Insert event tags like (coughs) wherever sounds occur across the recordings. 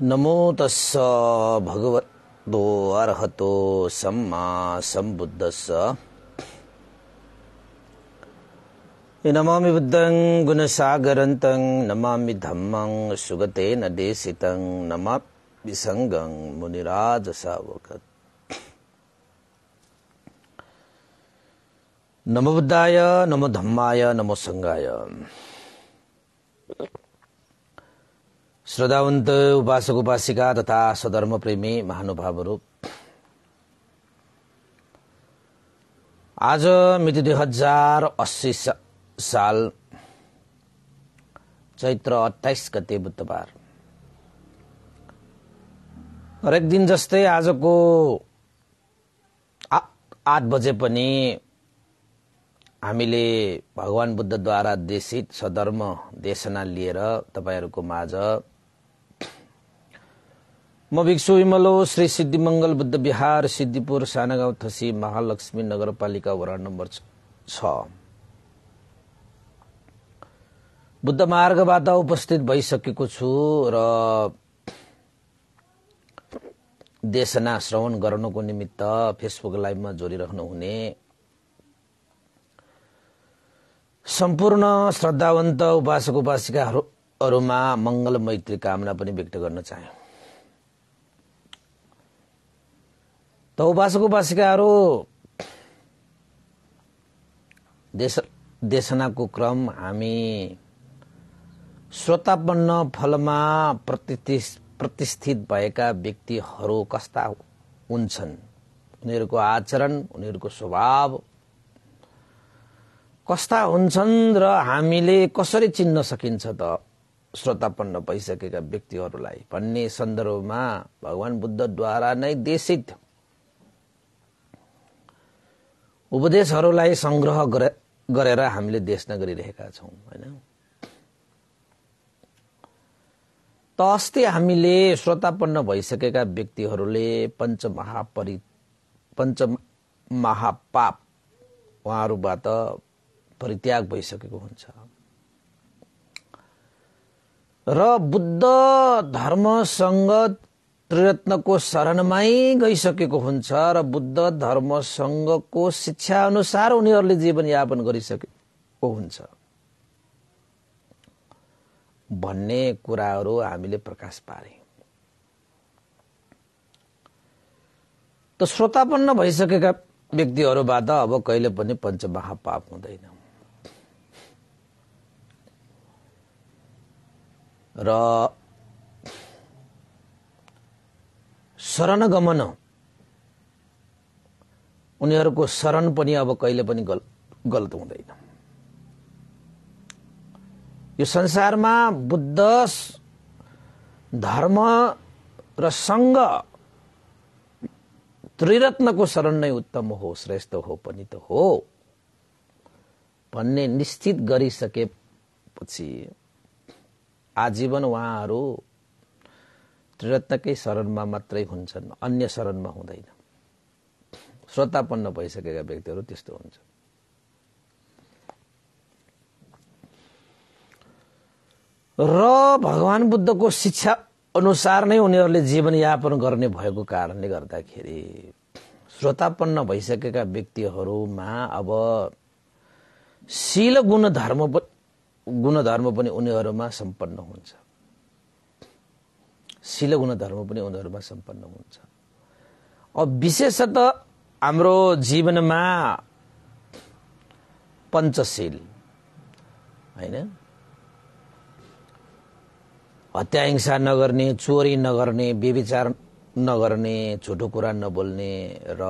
नमो तस्स भगवतो अर्हतो सम्मा सम्बुद्धस्स नमामि बुद्धं गुणसागरन्तं नमामि धम्मं सुगतेन न देशितं नमामि सङ्गं मुनिराजसावक नमो बुद्धाय नमो धम्माय नमो सङ्गाय श्रद्धावन्त उपासक उपासिका तथा प्रेमी महानुभावहरू आज मिति दुई हजार अस्सी साल चैत्र अठाइस गते बुधबार हरेक दिन जस्तै आजको आठ बजे पनि हामीले भगवान् बुद्धद्वारा देशित सधर्म देशना लिएर तपाईँहरूको माझ म भिक्षु इमलो श्री सिद्धिमङ्गल बुद्ध विहार सिद्धिपुर सानागाउँ थसी महालक्ष्मी नगरपालिका वडा नम्बर छ बुद्ध मार्गबाट उपस्थित भइसकेको छु र देशना श्रवण गर्नको निमित्त फेसबुक लाइभमा जोडिरहनुहुने सम्पूर्ण श्रद्धावन्त उपासक उपासिकाहरूमा मङ्गल मैत्री कामना पनि व्यक्त गर्न चाहे त उपासको उपासिकाहरू देश देशनाको क्रम हामी श्रोतापन्न फलमा प्रति प्रतिष्ठित भएका व्यक्तिहरू कस्ता हुन्छन् उनीहरूको आचरण उनीहरूको स्वभाव कस्ता हुन्छन् र हामीले कसरी चिन्न सकिन्छ त श्रोतापन्न भइसकेका व्यक्तिहरूलाई भन्ने सन्दर्भमा भगवान् बुद्धद्वारा नै देशित उपदेशहरूलाई सङ्ग्रह गरेर हामीले देश गरिरहेका छौँ होइन त अस्ति हामीले श्रोतापन्न भइसकेका व्यक्तिहरूले पञ्चमहापरि महापरि पञ्च महापाप उहाँहरूबाट परित्याग भइसकेको हुन्छ र बुद्ध धर्मसँग त्रिरत्नको शरणमै गइसकेको हुन्छ र बुद्ध धर्मसँगको शिक्षा अनुसार उनीहरूले जीवनयापन गरिसकेको हुन्छ भन्ने कुराहरू हामीले प्रकाश पारे त श्रोतापन्न भइसकेका व्यक्तिहरूबाट अब कहिले पनि पञ्चमहापाप हुँदैन र शरणगमन उनीहरूको शरण पनि अब कहिले पनि गल गलत हुँदैन यो संसारमा बुद्ध धर्म र सङ्घ त्रिरत्नको शरण नै उत्तम हो श्रेष्ठ हो पनि त हो भन्ने निश्चित गरिसकेपछि आजीवन उहाँहरू त्रिरत्नकै शरणमा मात्रै हुन्छन् अन्य शरणमा हुँदैन श्रोतापन्न भइसकेका व्यक्तिहरू त्यस्तो हुन्छ र भगवान बुद्धको शिक्षा अनुसार नै उनीहरूले जीवनयापन गर्ने भएको कारणले गर्दाखेरि श्रोतापन्न भइसकेका व्यक्तिहरूमा अब शील गुणधर्म गुणधर्म पनि उनीहरूमा सम्पन्न हुन्छ शिलगुण धर्म पनि उनीहरूमा सम्पन्न हुन्छ अब विशेषतः हाम्रो जीवनमा पञ्चशील होइन हत्याहिंसा नगर्ने चोरी नगर्ने व्यविचार नगर्ने छोटो कुरा नबोल्ने र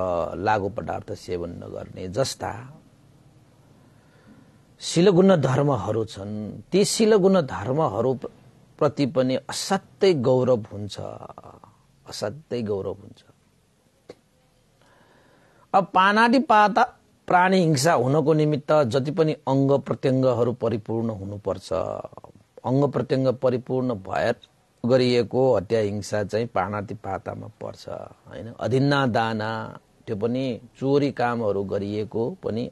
लागु पदार्थ सेवन नगर्ने जस्ता शिलगुण धर्महरू छन् ती शिलगुण धर्महरू प्रति पनि असाध्यै गौरव हुन्छ असाध्यै गौरव हुन्छ अब पानाडी पाता प्राणी हिंसा हुनको निमित्त जति पनि अङ्ग प्रत्यङ्गहरू परिपूर्ण हुनुपर्छ अङ्ग प्रत्यङ्ग परिपूर्ण भएर गरिएको हत्या हिंसा चाहिँ पानाति पातामा पर्छ होइन अधिन्ना दाना त्यो पनि चोरी कामहरू गरिएको पनि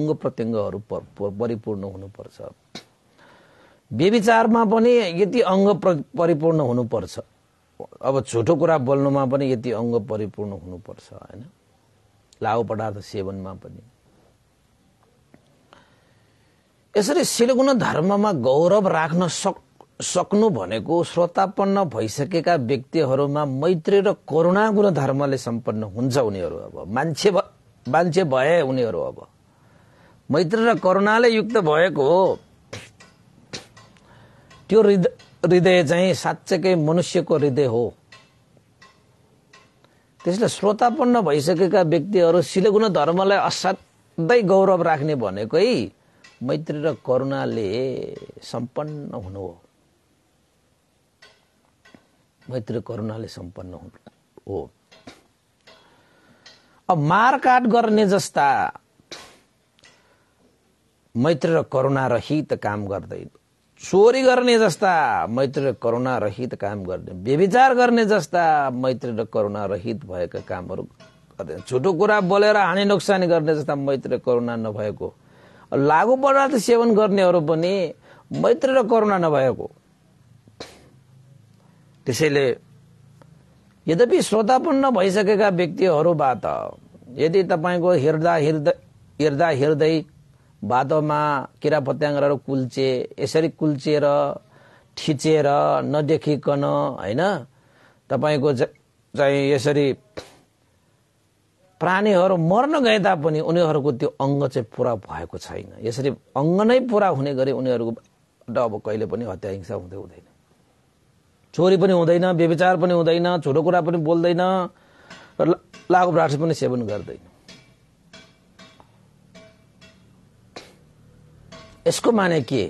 अङ्ग प्रत्यङ्गहरू परिपूर्ण हुनुपर्छ व्यविचारमा पनि यति अङ्ग परिपूर्ण हुनुपर्छ अब छोटो कुरा बोल्नुमा पनि यति अङ्ग परिपूर्ण हुनुपर्छ होइन लाउ पदार्थ सेवनमा पनि यसरी सिलगुण धर्ममा गौरव राख्न सक् सक्नु भनेको श्रोतापन्न भइसकेका व्यक्तिहरूमा मैत्री र करुणा गुण धर्मले सम्पन्न हुन्छ उनीहरू अब मान्छे मान्छे भए उनीहरू अब मैत्री र करुणाले युक्त भएको त्यो हृदय चाहिँ साँच्चैकै मनुष्यको हृदय हो त्यसले श्रोतापन्न भइसकेका व्यक्तिहरू सिलगुण धर्मलाई असाध्यै गौरव राख्ने भनेकै मैत्री र करुणाले सम्पन्न हुनु हो मैत्री करुणाले सम्पन्न हुनु हो अब मारकाट गर्ने जस्ता मैत्री र करुणा रहित काम गर्दैन चोरी गर्ने जस्ता मैत्री र करुणा रहित काम गर्ने व्यविचार गर्ने जस्ता मैत्री र करुणा रहित भएका कामहरू गर्दैन छोटो कुरा बोलेर हानि नोक्सानी गर्ने जस्ता मैत्री र करुणा नभएको लागु पदार्थ सेवन गर्नेहरू पनि मैत्री र करुणा नभएको त्यसैले यद्यपि श्रोतापन्न भइसकेका व्यक्तिहरूबाट यदि तपाईँको हेर्दा हृदय हृदय हेर्दै बादोमा किरा फत्याङ्ग्राहरू कुल्चे यसरी कुल्चेर ठिचेर नदेखिकन होइन तपाईँको चाहिँ यसरी प्राणीहरू मर्न गए तापनि उनीहरूको त्यो अङ्ग चाहिँ पुरा भएको छैन यसरी अङ्ग नै पुरा हुने गरी उनीहरूको अब कहिले पनि हत्या हिंसा हुँदै हुँदैन चोरी पनि हुँदैन व्यविचार पनि हुँदैन छोटो कुरा पनि बोल्दैन र लागु पनि सेवन गर्दैन यसको माने के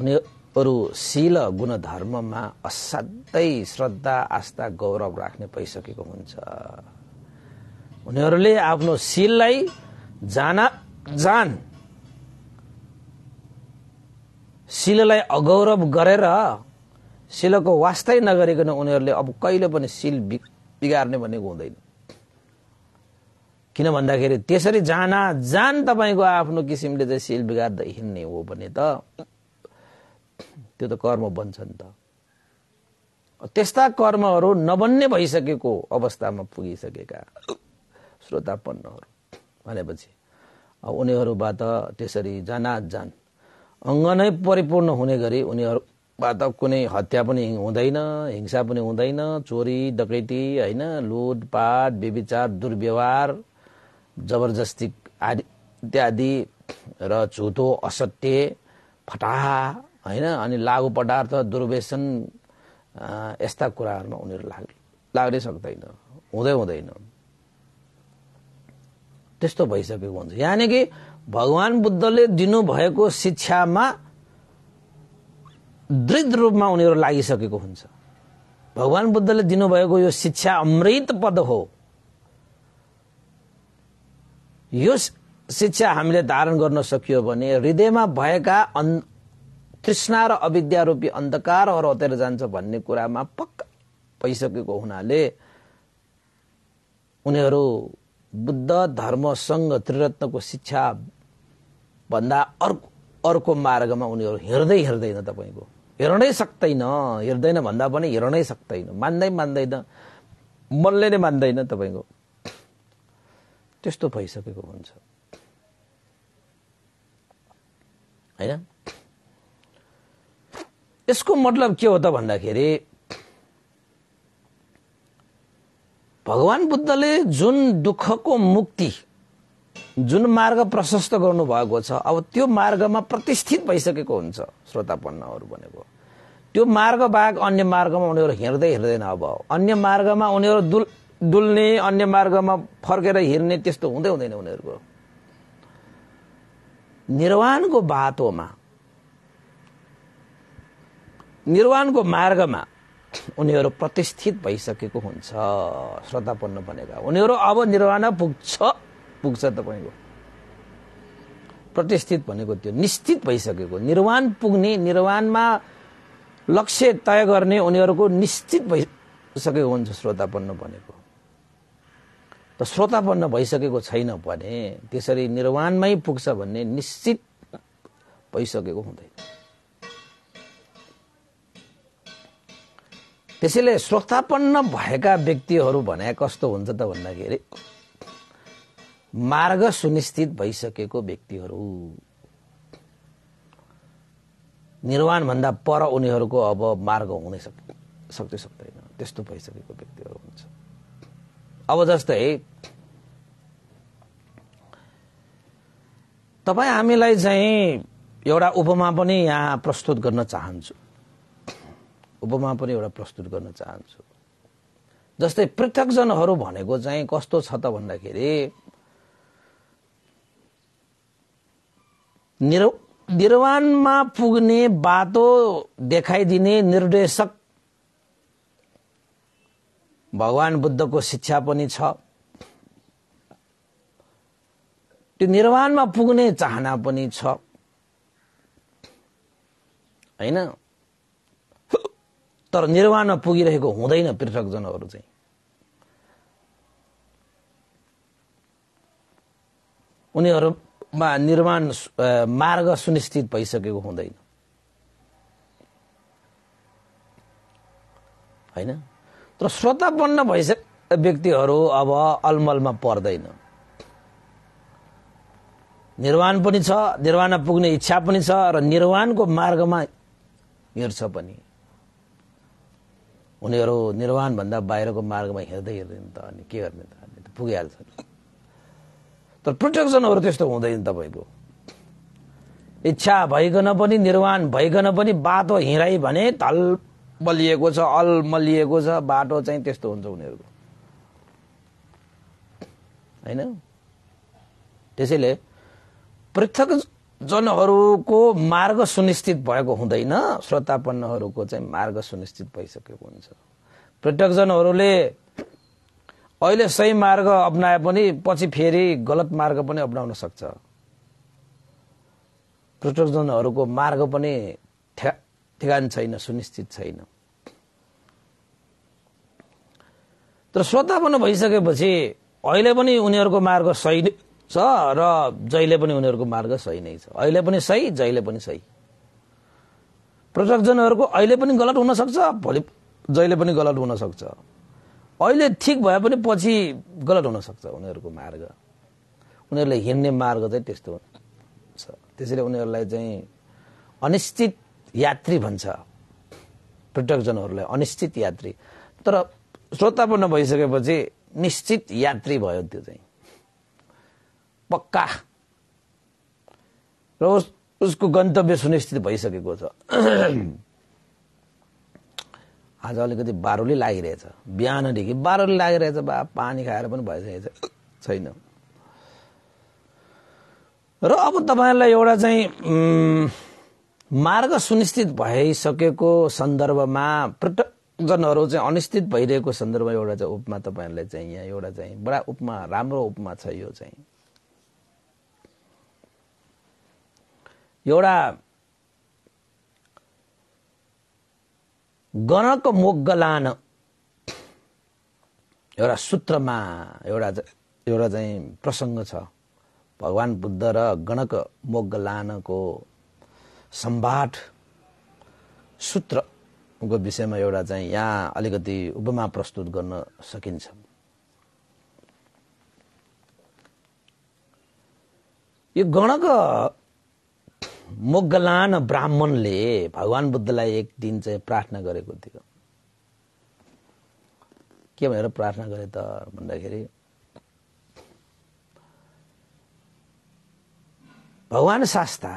उनीहरू शील गुणधर्ममा असाध्यै श्रद्धा आस्था गौरव राख्ने भइसकेको हुन्छ उनीहरूले आफ्नो शीललाई जान जान शिललाई अगौरव गरेर शिलको वास्तै नगरिकन उनीहरूले अब कहिले पनि शिल बिगार्ने भनेको हुँदैन किन भन्दाखेरि त्यसरी जाना जान तपाईँको आफ्नो किसिमले चाहिँ सिल बिगार्दै हिँड्ने हो भने त त्यो त कर्म बन्छ नि त त्यस्ता कर्महरू नबन्ने भइसकेको अवस्थामा पुगिसकेका श्रोतापन्नहरू भनेपछि अब उनीहरूबाट त्यसरी जाना जान अङ्ग नै परिपूर्ण हुने गरी उनीहरूबाट कुनै हत्या पनि हुँदैन हिंसा पनि हुँदैन चोरी डकैती होइन लुटपाट व्यविचार दुर्व्यवहार जबरजस्ती आदि इत्यादि र झुटो असत्य फटाहा होइन अनि लागु पदार्थ दुर्व्यसन यस्ता कुराहरूमा उनीहरू लाग लाग्नै सक्दैन हुँदै हुँदैन त्यस्तो भइसकेको हुन्छ यानि कि भगवान् बुद्धले दिनुभएको शिक्षामा दृढ रूपमा उनीहरू लागिसकेको हुन्छ भगवान् बुद्धले दिनुभएको यो शिक्षा अमृत पद हो यो शिक्षा हामीले धारण गर्न सकियो भने हृदयमा भएका अन् तृष्णा र अविद्यारूपी अन्धकारहरू हतेर जान्छ भन्ने कुरामा पक्का भइसकेको हुनाले उनीहरू बुद्ध धर्म धर्मसँग त्रिरत्नको शिक्षा भन्दा अर्को अर्को मार्गमा उनीहरू हेर्दै हेर्दैन तपाईँको हेर्नै सक्दैन हेर्दैन भन्दा पनि हेर्नै सक्दैन मान्दै मान्दैन मनले नै मान्दैन तपाईँको त्यस्तो भइसकेको हुन्छ होइन यसको मतलब के हो त भन्दाखेरि भगवान् बुद्धले जुन दुःखको मुक्ति जुन मार्ग प्रशस्त गर्नुभएको छ अब त्यो मार्गमा प्रतिष्ठित भइसकेको हुन्छ श्रोतापन्नहरू भनेको त्यो मार्ग बाहेक अन्य मार्गमा उनीहरू हिँड्दै हिँड्दैन अब अन्य मार्गमा उनीहरू दुल डुल्ने अन्य मार्गमा फर्केर हिँड्ने त्यस्तो हुँदै हुँदैन उनीहरूको निर्वाणको बाटोमा निर्वाणको मार्गमा उनीहरू प्रतिष्ठित भइसकेको हुन्छ श्रद्धापन्न बनेका उनीहरू अब निर्वाण पुग्छ पुग्छ तपाईँको प्रतिष्ठित भनेको त्यो निश्चित भइसकेको निर्वाण पुग्ने निर्वाणमा लक्ष्य तय गर्ने उनीहरूको निश्चित भइसकेको हुन्छ श्रोतापन्न भनेको त श्रोतापन्न भइसकेको छैन भने त्यसरी निर्वाणमै पुग्छ भन्ने निश्चित भइसकेको हुँदैन त्यसैले श्रोतापन्न भएका व्यक्तिहरू भने कस्तो हुन्छ त भन्दाखेरि मार्ग सुनिश्चित भइसकेको व्यक्तिहरू निर्वाणभन्दा पर उनीहरूको अब मार्ग हुनै सक् सक्दै सक्दैन त्यस्तो भइसकेको व्यक्तिहरू हुन्छ अब जस्तै तपाईँ हामीलाई चाहिँ एउटा उपमा पनि यहाँ प्रस्तुत गर्न चाहन्छु उपमा पनि एउटा प्रस्तुत गर्न चाहन्छु जस्तै पृथकजनहरू भनेको चाहिँ कस्तो छ त भन्दाखेरि निर्वाणमा पुग्ने बाटो देखाइदिने निर्देशक भगवान बुद्धको शिक्षा पनि छ त्यो निर्वाणमा पुग्ने चाहना पनि छ होइन तर निर्वाणमा पुगिरहेको हुँदैन पृथकजनहरू चाहिँ उनीहरूमा निर्माण मार्ग सुनिश्चित भइसकेको हुँदैन होइन तर श्रोता बन्न व्यक्तिहरू अब अलमलमा पर्दैन निर्वाण पनि छ निर्वाण पुग्ने इच्छा पनि छ र निर्वाणको मार्गमा हिँड्छ पनि उनीहरू निर्वाणभन्दा बाहिरको मार्गमा हिँड्दै हिँड्दैन त अनि के गर्ने त अनि त पुगिहाल्छ तर प्रोटेक्सनहरू त्यस्तो हुँदैन तपाईँको इच्छा भइकन पनि निर्वाण भइकन पनि बाटो हिँडाइ भने ढल मलिएको छ अल मलिएको छ बाटो चाहिँ त्यस्तो हुन्छ उनीहरूको होइन त्यसैले पृथक जनहरूको मार्ग सुनिश्चित भएको हुँदैन श्रोतापन्नहरूको चाहिँ मार्ग सुनिश्चित भइसकेको हुन्छ पृथकजनहरूले अहिले सही मार्ग अप्नाए पनि पछि फेरि गलत मार्ग पनि अप्नाउन सक्छ पृथकजनहरूको मार्ग पनि ठेगान छैन सुनिश्चित छैन तर श्रोता भइसकेपछि अहिले पनि उनीहरूको मार्ग सही नै छ र जहिले पनि उनीहरूको मार्ग सही नै छ अहिले पनि सही जहिले पनि सही प्रचकजनहरूको अहिले पनि गलत हुनसक्छ भोलि जहिले पनि गलत हुनसक्छ अहिले ठिक भए पनि पछि गलत हुनसक्छ उनीहरूको मार्ग उनीहरूले हिँड्ने मार्ग चाहिँ त्यस्तो छ त्यसैले उनीहरूलाई चाहिँ अनिश्चित यात्री भन्छ पर्यटकजनहरूलाई अनिश्चित यात्री तर श्रोतापन्न भइसकेपछि निश्चित यात्री भयो त्यो चाहिँ पक्का र उस उसको गन्तव्य सुनिश्चित भइसकेको छ (clears throat) आज अलिकति बारुली लागिरहेछ बिहानदेखि बारुली लागिरहेछ बा पानी खाएर पनि भइसकेको छैन र अब तपाईँहरूलाई एउटा चाहिँ मार्ग सुनिश्चित भइसकेको सन्दर्भमा जनहरू चाहिँ अनिश्चित भइरहेको सन्दर्भमा एउटा चाहिँ उपमा तपाईँहरूलाई चाहिँ यहाँ एउटा चाहिँ बडा उपमा राम्रो उपमा छ यो चाहिँ एउटा गणक मोगलान एउटा सूत्रमा एउटा एउटा चाहिँ प्रसङ्ग छ भगवान् बुद्ध र गणक मोगलानको सम्भाट सूत्र को विषयमा एउटा चाहिँ यहाँ अलिकति उपमा प्रस्तुत गर्न सकिन्छ यो गणक मोगलान ब्राह्मणले भगवान बुद्धलाई एक दिन चाहिँ प्रार्थना गरेको थियो के भनेर प्रार्थना गरे त भन्दाखेरि भगवान शास्ता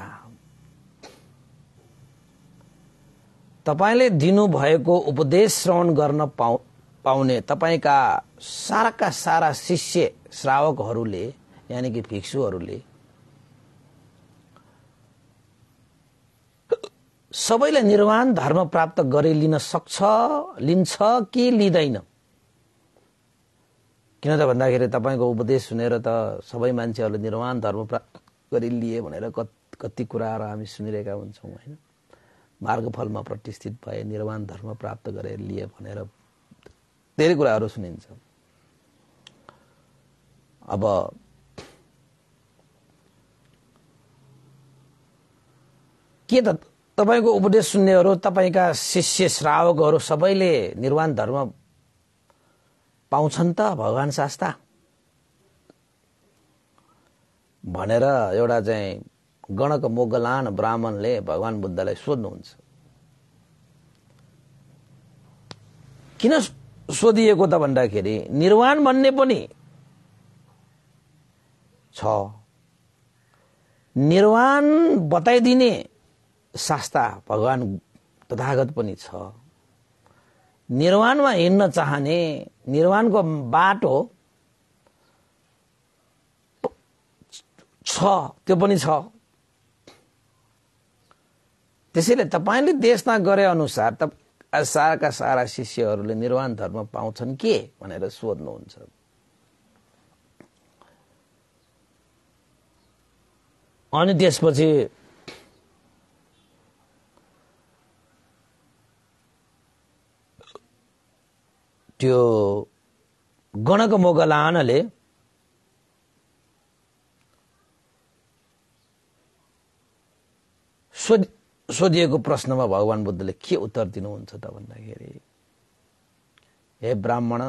तपाईँले दिनुभएको उपदेश श्रवण गर्न पाउ पाउने तपाईँका साराका सारा शिष्य श्रावकहरूले यानि कि भिक्षुहरूले सबैले निर्वाण धर्म प्राप्त गरी लिन सक्छ लिन्छ कि लिँदैन किन त भन्दाखेरि तपाईँको उपदेश सुनेर त सबै मान्छेहरूले निर्वाण धर्म प्राप्त गरी लिए भनेर कति कुराहरू हामी सुनिरहेका हुन्छौँ होइन मार्गफलमा प्रतिष्ठित भए निर्वाण धर्म प्राप्त गरे लिए भनेर धेरै कुराहरू सुनिन्छ अब के त तपाईँको उपदेश सुन्नेहरू तपाईँका शिष्य श्रावकहरू सबैले निर्वाण धर्म पाउँछन् त भगवान् शास्ता भनेर एउटा चाहिँ गणक मोगलान ब्राह्मणले भगवान बुद्धलाई सोध्नुहुन्छ किन सोधिएको त भन्दाखेरि निर्वाण भन्ने पनि छ निर्वाण बताइदिने शास्ता भगवान तथागत पनि छ निर्वाणमा हिँड्न चाहने निर्वाणको बाटो छ त्यो पनि छ त्यसैले तपाईँले देशमा गरे अनुसार त साराका सारा शिष्यहरूले निर्वाण धर्म पाउँछन् के भनेर सोध्नुहुन्छ अनि त्यसपछि त्यो गणक मोगलानले सोधिएको प्रश्नमा भगवान् बुद्धले के उत्तर दिनुहुन्छ त भन्दाखेरि हे ब्राह्मण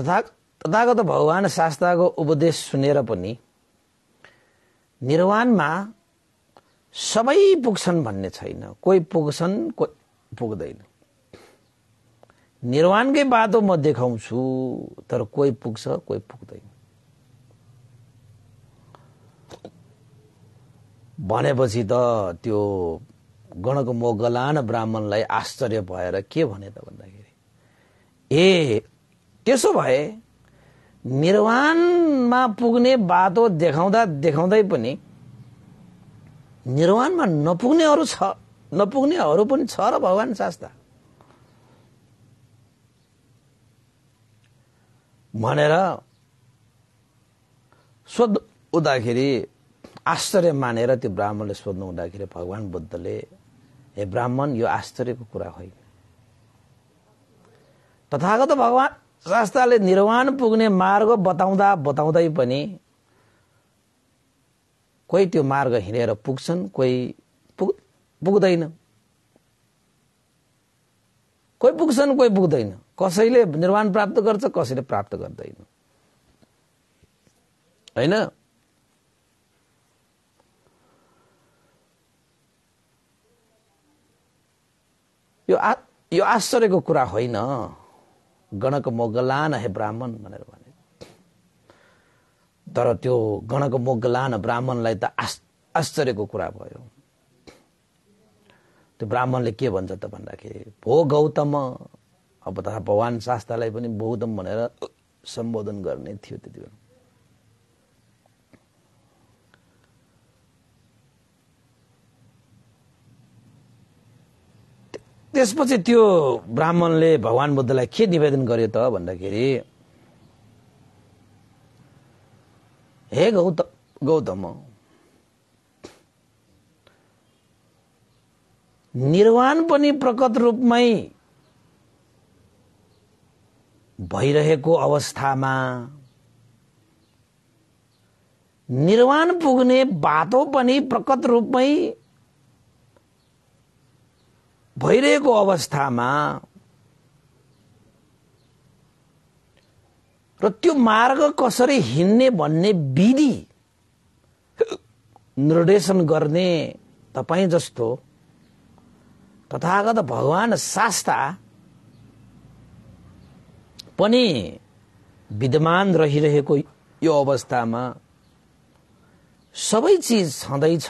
तथा तथागत भगवान् शास्त्रको उपदेश सुनेर पनि निर्वाणमा सबै पुग्छन् भन्ने छैन कोही पुग्छन् कोही पुग्दैन निर्वाणकै बाटो म देखाउँछु तर कोही पुग्छ कोही पुग्दैन भनेपछि त त्यो गणको मोगलान ब्राह्मणलाई आश्चर्य भएर के भने त भन्दाखेरि ए त्यसो भए निर्वाणमा पुग्ने बाटो देखाउँदा देखाउँदै पनि निर्वाणमा नपुग्नेहरू छ नपुग्नेहरू पनि छ र भगवान् शास्त्र भनेर सोद् उदाखेरि आश्चर्य मानेर त्यो ब्राह्मणले सोध्नु हुँदाखेरि भगवान् बुद्धले हे ब्राह्मण यो आश्चर्यको कुरा होइन तथागत भगवान् शास्त्रले निर्वाण पुग्ने मार्ग बताउँदा बताउँदै पनि कोही त्यो मार्ग हिँडेर पुग्छन् कोही पुग पुग्दैन कोही पुग्छन् कोही पुग्दैन कसैले निर्वाण प्राप्त गर्छ कसैले प्राप्त गर्दैन होइन यो आ यो आश्चर्यको कुरा होइन गणक मोगलान हे ब्राह्मण भनेर भने तर त्यो गणक मोगलान ब्राह्मणलाई त आश्चर्यको कुरा भयो त्यो ब्राह्मणले के भन्छ त भन्दाखेरि भो गौतम अब तथा भगवान् शास्त्रलाई पनि बौद्धम भनेर सम्बोधन गर्ने थियो त्यति बेला त्यसपछि त्यो ब्राह्मणले भगवान बुद्धलाई के निवेदन गर्यो त भन्दाखेरि हे गौत गौतम निर्वाण पनि प्रकट रूपमै भइरहेको अवस्थामा निर्वाण पुग्ने बाटो पनि प्रकट रूपमै भइरहेको अवस्थामा र त्यो मार्ग कसरी हिँड्ने भन्ने विधि निर्देशन गर्ने तपाईँ जस्तो तथागत भगवान शास्ता पनि विद्यमान रहिरहेको यो अवस्थामा सबै चिज छँदैछ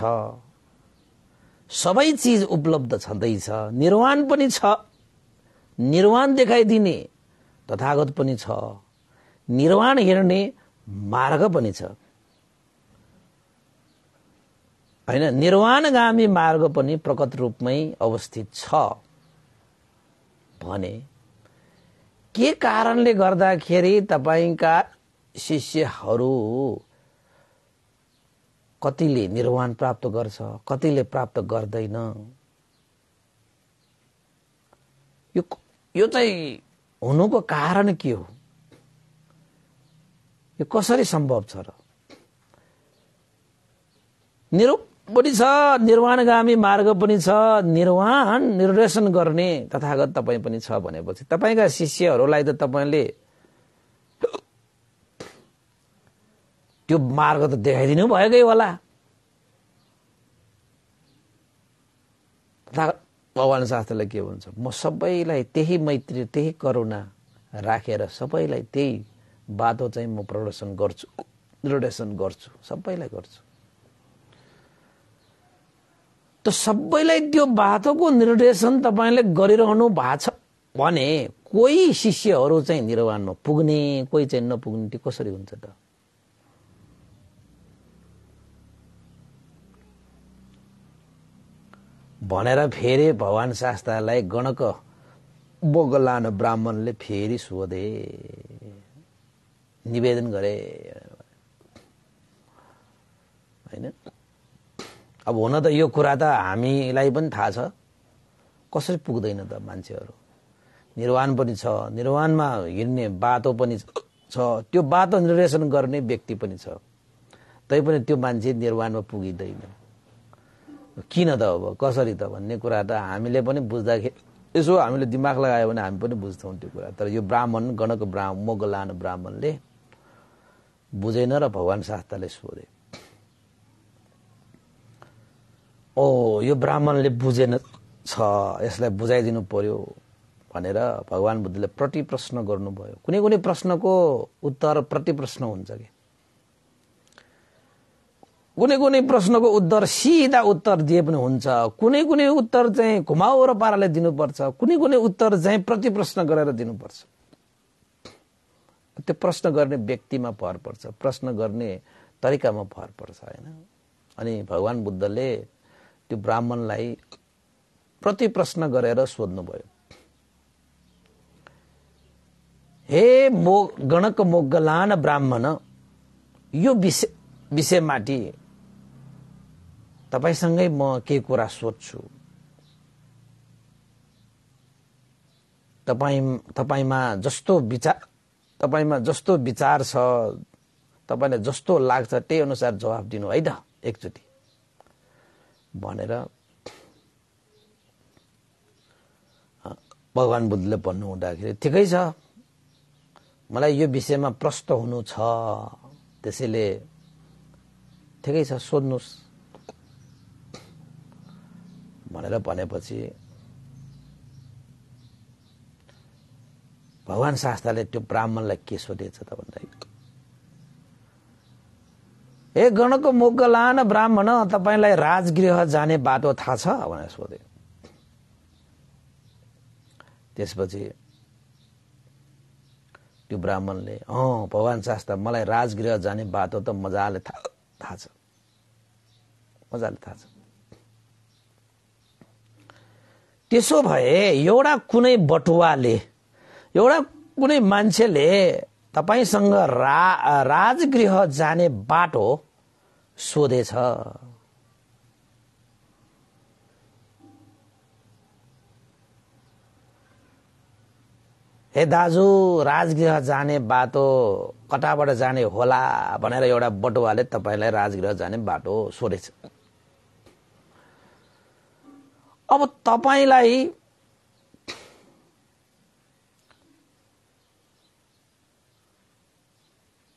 सबै चिज उपलब्ध छँदैछ निर्वाण पनि छ निर्वाण देखाइदिने तथागत पनि छ निर्वाण हेर्ने मार्ग पनि छ होइन निर्वाणगामी मार्ग पनि प्रकट रूपमै अवस्थित छ भने के कारणले गर्दाखेरि तपाईँका शिष्यहरू कतिले निर्वाण प्राप्त गर्छ कतिले प्राप्त गर्दैन यो यो चाहिँ हुनुको कारण के हो यो कसरी सम्भव छ र निरु पनि छ निर्वाणगामी मार्ग पनि छ निर्वाण निर्देशन गर्ने तथागत तपाईँ पनि छ भनेपछि तपाईँका शिष्यहरूलाई त तपाईँले त्यो मार्ग त देखाइदिनु भएकै होला भगवान् शास्त्रले के भन्छ म सबैलाई त्यही मैत्री त्यही करुणा राखेर रा, सबैलाई त्यही बाटो चाहिँ म प्रदर्शन गर्छु निर्देशन गर्छु सबैलाई गर्छु त सबैलाई त्यो बाटोको निर्देशन तपाईँले गरिरहनु भएको छ भने कोही शिष्यहरू चाहिँ निर्वाणमा पुग्ने कोही चाहिँ नपुग्ने त्यो कसरी हुन्छ त भनेर फेरि भगवान् शास्त्रलाई गणक बोगलान ब्राह्मणले फेरि सोधे निवेदन गरे होइन अब हुन त यो कुरा त हामीलाई पनि थाहा छ कसरी पुग्दैन त मान्छेहरू निर्वाण पनि छ निर्वाणमा हिँड्ने बाटो पनि छ त्यो बाटो निर्देशन गर्ने व्यक्ति पनि छ तैपनि त्यो मान्छे निर्वाणमा पुगिँदैन किन त अब कसरी त भन्ने कुरा त हामीले पनि बुझ्दाखेरि यसो हामीले दिमाग लगायो भने हामी पनि बुझ्थ्यौँ त्यो कुरा तर यो ब्राह्मण गणक ब्राह्मण मोगलान ब्राह्मणले बुझेन र भगवान् शास्त्रले सोधे ओ यो ब्राह्मणले बुझेन छ यसलाई बुझाइदिनु पर्यो भनेर भगवान् बुद्धले प्रति प्रश्न गर्नुभयो कुनै कुनै प्रश्नको उत्तर प्रति प्रश्न हुन्छ कि कुनै कुनै प्रश्नको उत्तर सिधा उत्तर दिए पनि हुन्छ कुनै कुनै उत्तर चाहिँ घुमाउ र पाराले दिनुपर्छ कुनै कुनै उत्तर चाहिँ प्रति प्रश्न गरेर दिनुपर्छ त्यो प्रश्न गर्ने व्यक्तिमा भर पर्छ प्रश्न गर्ने तरिकामा भर पर्छ होइन अनि भगवान् बुद्धले त्यो ब्राह्मणलाई प्रति प्रश्न गरेर सोध्नुभयो हे मो गणक मोगलान ब्राह्मण यो विषय विषयमाथि तपाईँसँगै म केही कुरा सोध्छु तपाईँ तपाईँमा जस्तो विचार तपाईँमा जस्तो विचार छ तपाईँलाई जस्तो लाग्छ त्यही अनुसार जवाब दिनु है त एकचोटि भनेर भगवान् बुद्धले भन्नु हुँदाखेरि ठिकै छ मलाई यो विषयमा प्रश्न हुनु छ त्यसैले ठिकै छ सोध्नुहोस् भनेर भनेपछि भगवान् शास्त्रले त्यो ब्राह्मणलाई के सोधेछ त भन्दाखेरि ए गणको मुख लान ब्राह्मण तपाईँलाई राजगृह जाने बाटो थाहा छ भनेर सोधे त्यसपछि त्यो ब्राह्मणले अँ भगवान् शास्त्र मलाई राजगृह जाने बाटो त मजाले थाहा थाहा छ मजाले थाहा छ त्यसो भए एउटा कुनै बटुवाले एउटा कुनै मान्छेले तपाईँसँग रा राजगृह जाने बाटो सोधेछ हे दाजु राजगृह जाने बाटो कताबाट जाने होला भनेर एउटा बटुवाले तपाईँलाई राजगृह जाने बाटो सोधेछ अब तपाईँलाई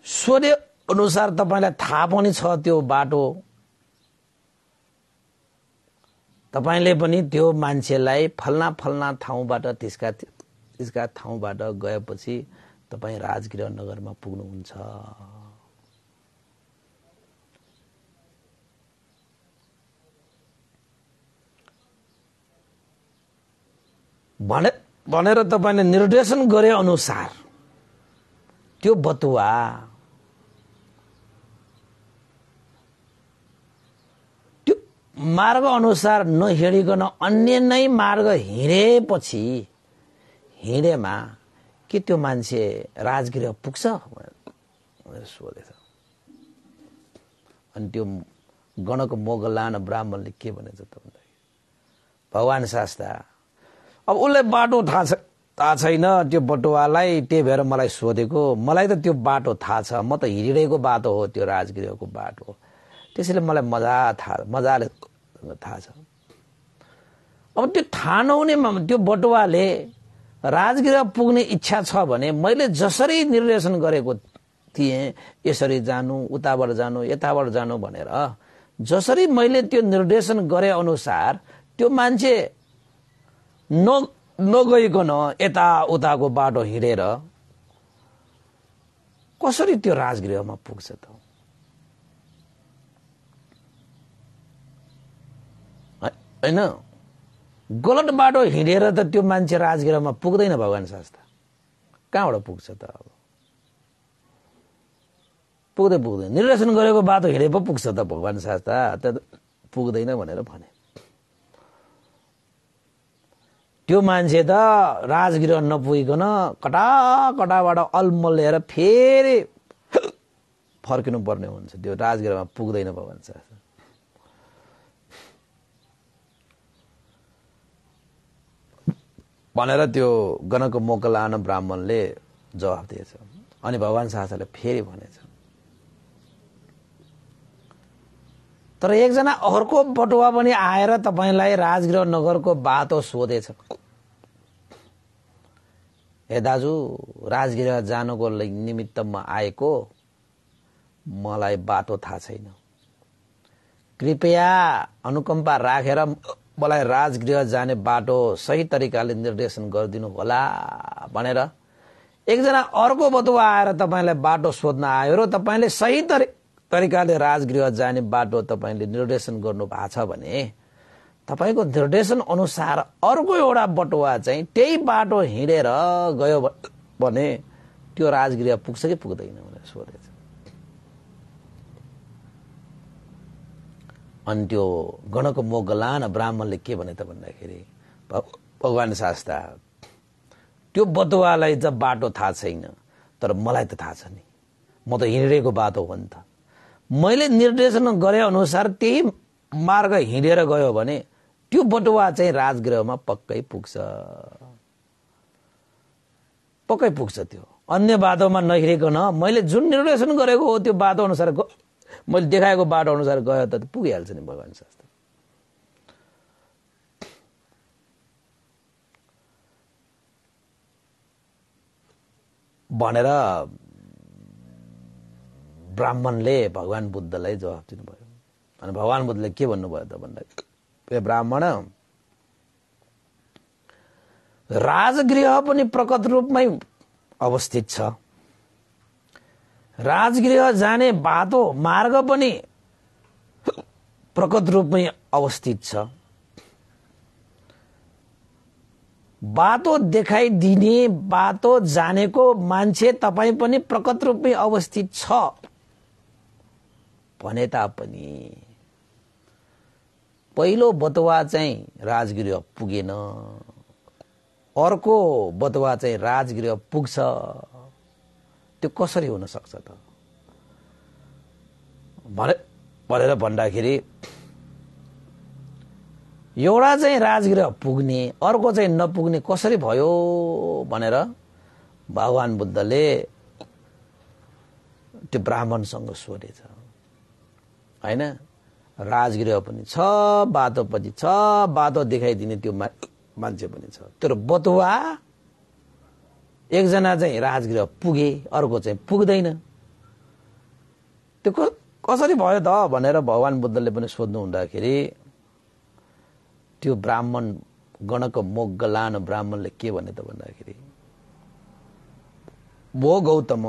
सोधे अनुसार तपाईँलाई थाहा पनि छ त्यो बाटो तपाईँले पनि त्यो मान्छेलाई फल्ना फल्ना ठाउँबाट त्यसका त्यसका ठाउँबाट गएपछि तपाईँ राजगृह नगरमा पुग्नुहुन्छ भने भनेर तपाईँले निर्देशन गरे अनुसार त्यो बतुवा त्यो मार्ग अनुसार नहिँडिकन अन्य नै मार्ग हिँडेपछि हिँडेमा के त्यो मान्छे राजगृह पुग्छ भनेर सोधेछ अनि त्यो गणक मोगलान ब्राह्मणले के भनेछ त भन्दाखेरि भगवान् शास्त्र अब उसलाई बाटो थाहा छ थाहा छैन त्यो बटुवालाई त्यही भएर मलाई सोधेको मलाई त त्यो बाटो थाहा छ म त हिँडिरहेको बाटो हो त्यो राजगृहको बाटो त्यसैले मलाई मजा थाहा मजाले थाहा छ अब त्यो थाहा नहुनेमा त्यो बटुवाले राजगृह पुग्ने इच्छा छ भने मैले जसरी निर्देशन गरेको थिएँ यसरी जानु उताबाट जानु यताबाट जानु भनेर जसरी मैले त्यो निर्देशन गरे अनुसार त्यो मान्छे न नगइकन यताउताको बाटो हिँडेर कसरी त्यो राजगृहमा पुग्छ त होइन गलत बाटो हिँडेर त त्यो मान्छे राजगृहमा पुग्दैन भगवान् संस्था कहाँबाट पुग्छ त अब पुग्दै पुग्दैन निर्देशन गरेको बाटो हिँडे पो पुग्छ त भगवान् सास्ता त पुग्दैन भनेर भने त्यो मान्छे त राजगृह नपुगिकन कटा कटाबाट अल्मल ल्याएर फेरि फर्किनु पर्ने हुन्छ त्यो राजगृहमा पुग्दैन भयो भन्छ भनेर त्यो गणको मोकल लान ब्राह्मणले जवाफ दिएछ अनि भगवान् शास्त्रले फेरि भनेछ तर एकजना अर्को बटुवा पनि आएर तपाईँलाई राजगृह नगरको बाटो सोधेछ ए दाजु राजगृह जानुको निमित्त म आएको मलाई बाटो थाहा छैन कृपया अनुकम्पा राखेर मलाई राजगृह जाने बाटो सही तरिकाले निर्देशन गरिदिनु होला भनेर एकजना अर्को बटुवा आएर तपाईँलाई बाटो सोध्न आयो र तपाईँले सही तरि तरिकाले राजगृह जाने बाटो तपाईँले निर्देशन गर्नु भएको छ भने तपाईँको निर्देशन अनुसार अर्को एउटा बटुवा चाहिँ त्यही बाटो हिँडेर गयो भने त्यो राजगृह पुग्छ कि पुग्दैन भनेर सोधेछ अनि त्यो गणको मोगलान ब्राह्मणले के भने त भन्दाखेरि भगवान् शास्त्र त्यो बटुवालाई जब बाटो थाहा छैन तर मलाई त थाहा छ नि म त हिँडेको बाटो हो नि त मैले निर्देशन गरे अनुसार त्यही मार्ग हिँडेर गयो भने त्यो बटुवा चाहिँ राजगृहमा पक्कै पुग्छ पक्कै पुग्छ त्यो अन्य बाटोमा न मैले जुन निर्देशन गरेको हो त्यो बाटो अनुसार मैले देखाएको बाटो अनुसार गयो त पुगिहाल्छ नि भगवान् शास्त्र भनेर ब्राह्मणले भगवान् बुद्धलाई जवाब दिनुभयो अनि भगवान बुद्धले के भन्नुभयो त भन्दा ए ब्राह्मण राजगृह पनि प्रकट रूपमै अवस्थित छ राजगृह जाने बाटो मार्ग पनि प्रकट रूपमै अवस्थित छ बाटो देखाइदिने बाटो जानेको मान्छे तपाईँ पनि प्रकट रूपमै अवस्थित छ भने तापनि पहिलो बतुवा चाहिँ राजगृह पुगेन अर्को बतुवा चाहिँ राजगृह पुग्छ त्यो कसरी हुनसक्छ त भने भनेर भन्दाखेरि एउटा चाहिँ राजगृह पुग्ने अर्को चाहिँ नपुग्ने कसरी भयो भनेर भगवान् बुद्धले त्यो ब्राह्मणसँग सोधेछ होइन राजगृह पनि छ बाटो पछि छ बाटो देखाइदिने त्यो मान्छे पनि छ तर बतुवा एकजना चाहिँ राजगृह पुगे अर्को चाहिँ पुग्दैन त्यो कसरी भयो त भनेर भगवान् बुद्धले पनि सोध्नु हुँदाखेरि त्यो ब्राह्मण गणक मोगलान ब्राह्मणले के भने त भन्दाखेरि भो गौतम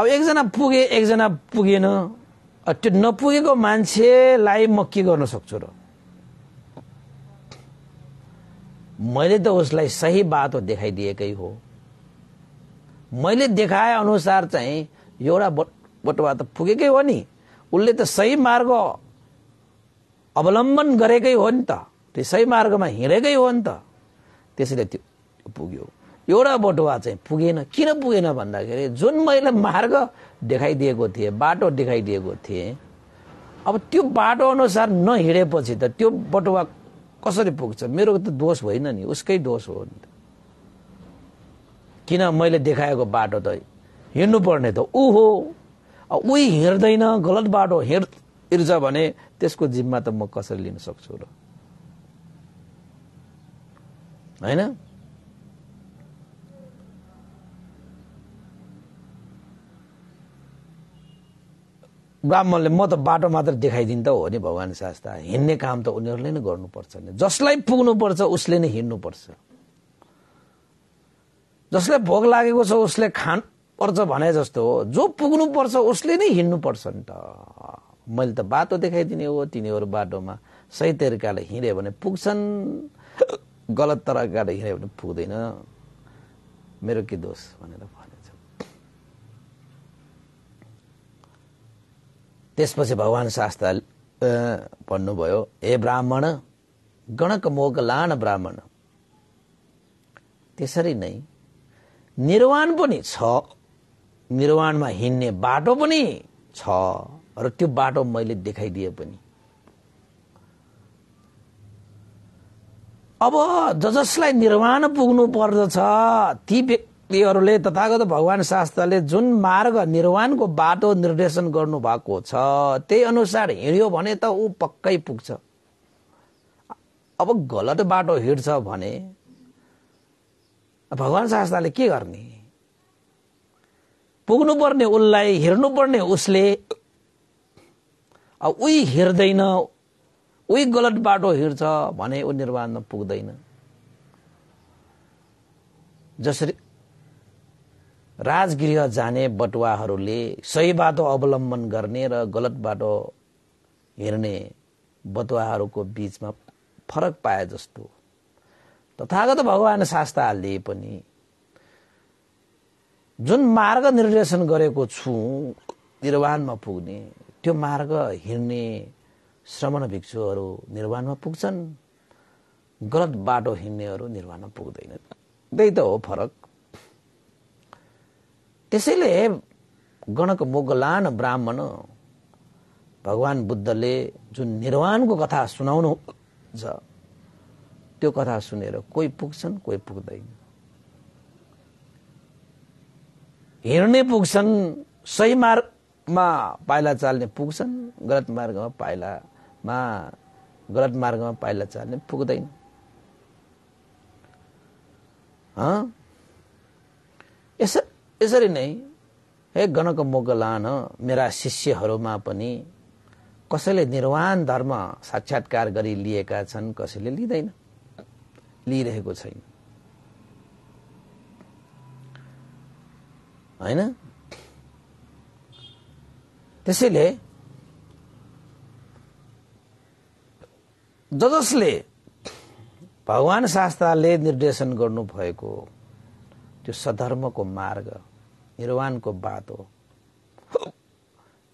अब एकजना पुगे एकजना पुगेन त्यो नपुगेको मान्छेलाई म के गर्न सक्छु र मैले त उसलाई सही बाटो देखाइदिएकै हो मैले देखाए अनुसार चाहिँ एउटा बटुवा त पुगेकै हो नि उसले त सही मार्ग अवलम्बन गरेकै हो नि त त्यो सही मार्गमा हिँडेकै हो नि त त्यसैले त्यो पुग्यो एउटा बटुवा चाहिँ पुगेन किन पुगेन भन्दाखेरि जुन मैले मार्ग देखाइदिएको थिएँ बाटो देखाइदिएको थिएँ अब त्यो बाटो अनुसार नहिँडेपछि त त्यो बटुवा कसरी पुग्छ मेरो त दोष होइन नि उसकै दोष हो नि किन मैले देखाएको बाटो त पर्ने त ऊ हो उही हिँड्दैन गलत बाटो हिँड हिँड्छ भने त्यसको जिम्मा त म कसरी लिन सक्छु र होइन ब्राह्मणले म त बाटो मात्र देखाइदिन्छ हो नि भगवान् शास्त्र हिँड्ने काम त उनीहरूले नै गर्नुपर्छ नि जसलाई पुग्नुपर्छ उसले नै हिँड्नुपर्छ जसलाई भोग लागेको छ उसले पर्छ भने जस्तो हो जो पुग्नुपर्छ उसले नै हिँड्नुपर्छ नि त मैले त बाटो देखाइदिने हो तिनीहरू बाटोमा सही तरिकाले हिँड्यो भने पुग्छन् गलत तरिकाले हिँड्यो भने पुग्दैन मेरो के दोष भनेर त्यसपछि भगवान् शास्त्र भन्नुभयो हे ब्राह्मण गणक मोग लान ब्राह्मण त्यसरी नै निर्वाण पनि छ निर्वाणमा हिँड्ने बाटो पनि छ र त्यो बाटो मैले देखाइदिए पनि अब ज जसलाई निर्वाण पुग्नु पर्दछ ती यीहरूले तथागत भगवान शास्त्रले जुन मार्ग निर्वाणको बाटो निर्देशन गर्नुभएको छ त्यही अनुसार हिँड्यो भने त ऊ पक्कै पुग्छ अब गलत बाटो हिँड्छ भने भगवान शास्त्रले के गर्ने पुग्नुपर्ने उसलाई हिँड्नुपर्ने उसले उही हिँड्दैन उही गलत बाटो हिँड्छ भने ऊ निर्वाणमा पुग्दैन जसरी राजगृह जाने बटुवाहरूले सही बाटो अवलम्बन गर्ने र गलत बाटो हिँड्ने बटुवाहरूको बिचमा फरक पाए जस्तो तथागत भगवान् शास्त्रले पनि जुन मार्ग निर्देशन गरेको छु निर्वाणमा पुग्ने त्यो मार्ग हिँड्ने श्रमण भिक्षुहरू निर्वाणमा पुग्छन् गलत बाटो हिँड्नेहरू निर्वाणमा पुग्दैनन् त्यही त हो फरक त्यसैले गणक मोगलान ब्राह्मण भगवान बुद्धले जुन निर्वाणको कथा सुनाउनु छ त्यो कथा सुनेर कोही पुग्छन् कोही पुग्दैन हिँड्ने पुग्छन् सही मार्गमा पाइला चाल्ने पुग्छन् गलत मार्गमा पाइलामा गलत मार्गमा पाइला चाल्ने पुग्दैन यसरी यसरी नै हे गणक मोगलान मेरा शिष्यहरूमा पनि कसैले निर्वाण धर्म साक्षात्कार गरी लिएका छन् कसैले लिँदैन लिइरहेको छैन होइन त्यसैले ज जसले भगवान शास्त्रले निर्देशन गर्नुभएको त्यो सधर्मको मार्ग निर्वाणको बाटो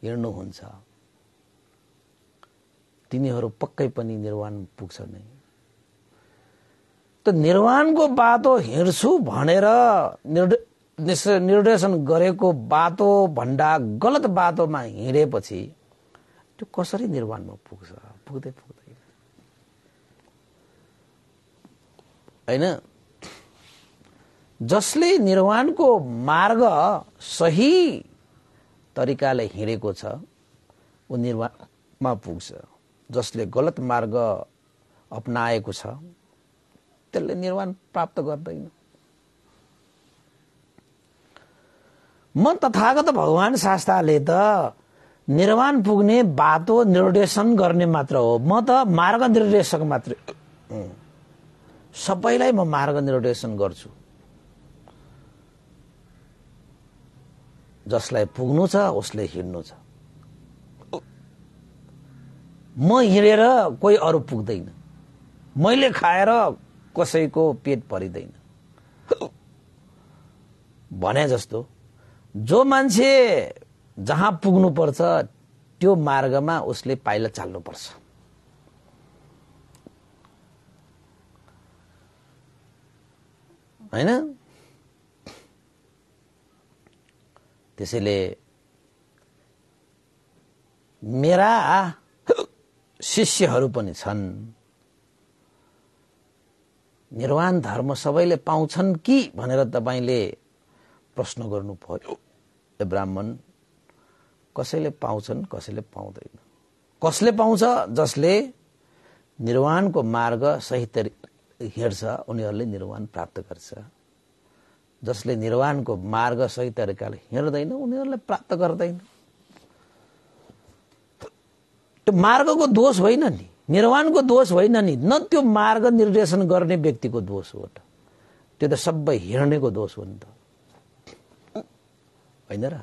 हिँड्नुहुन्छ तिनीहरू पक्कै पनि निर्वाण पुग्छ नै त निर्वाणको बाटो हिँड्छु भनेर निर्देशन गरेको बाटो भन्दा गलत बाटोमा हिँडेपछि त्यो कसरी निर्वाणमा पुग्छ पुग्दै पुग्दैन होइन जसले निर्वाणको मार्ग सही तरिकाले हिँडेको छ ऊ निर्वाणमा पुग्छ जसले गलत मार्ग अप्नाएको छ त्यसले निर्वाण प्राप्त गर्दैन म तथागत भगवान् शास्त्रले त निर्वाण पुग्ने बाटो निर्देशन गर्ने मात्र हो म त मार्ग निर्देशक मात्र सबैलाई म मार्ग निर्देशन गर्छु जसलाई पुग्नु छ उसले हिँड्नु छ म हिँडेर कोही अरू पुग्दैन मैले खाएर कसैको पेट परिँदैन भने जस्तो जो मान्छे जहाँ पुग्नुपर्छ त्यो मार्गमा उसले पाइला चाल्नुपर्छ होइन त्यसैले मेरा शिष्यहरू पनि छन् निर्वाण धर्म सबैले पाउँछन् कि भनेर तपाईँले प्रश्न गर्नु पर्यो ब्राह्मण कसैले पाउँछन् कसैले पाउँदैन कसले पाउँछ जसले निर्वाणको मार्ग सही तरिका हेर्छ उनीहरूले निर्वाण प्राप्त गर्छ जसले निर्वाणको मार्ग सही तरिकाले हिँड्दैन उनीहरूलाई प्राप्त गर्दैन त्यो मार्गको दोष होइन नि निर्वाणको दोष होइन नि न त्यो मार्ग निर्देशन गर्ने व्यक्तिको दोष हो त त्यो त सबै हिँड्नेको दोष हो नि त होइन र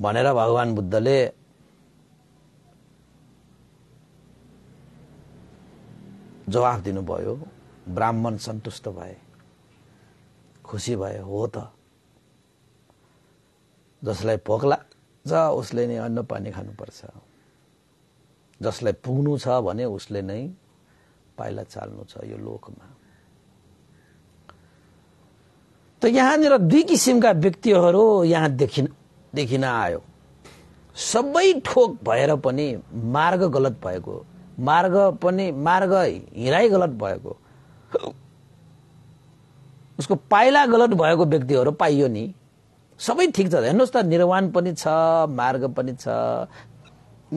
भनेर भगवान् बुद्धले जवाफ दिनुभयो ब्राह्मण सन्तुष्ट भए खुसी भए हो त जसलाई भोक लाग्छ उसले नै अन्न पानी खानुपर्छ जसलाई पुग्नु छ भने उसले नै पाइला चाल्नु छ यो लोकमा त यहाँनिर दुई किसिमका व्यक्तिहरू यहाँ देखिन देखिन आयो सबै ठोक भएर पनि मार्ग गलत भएको मार्ग पनि मार्ग हिराई गलत भएको उसको पाइला गलत भएको व्यक्तिहरू पाइयो नि सबै ठिक छ हेर्नुहोस् त निर्वाण पनि छ मार्ग पनि छ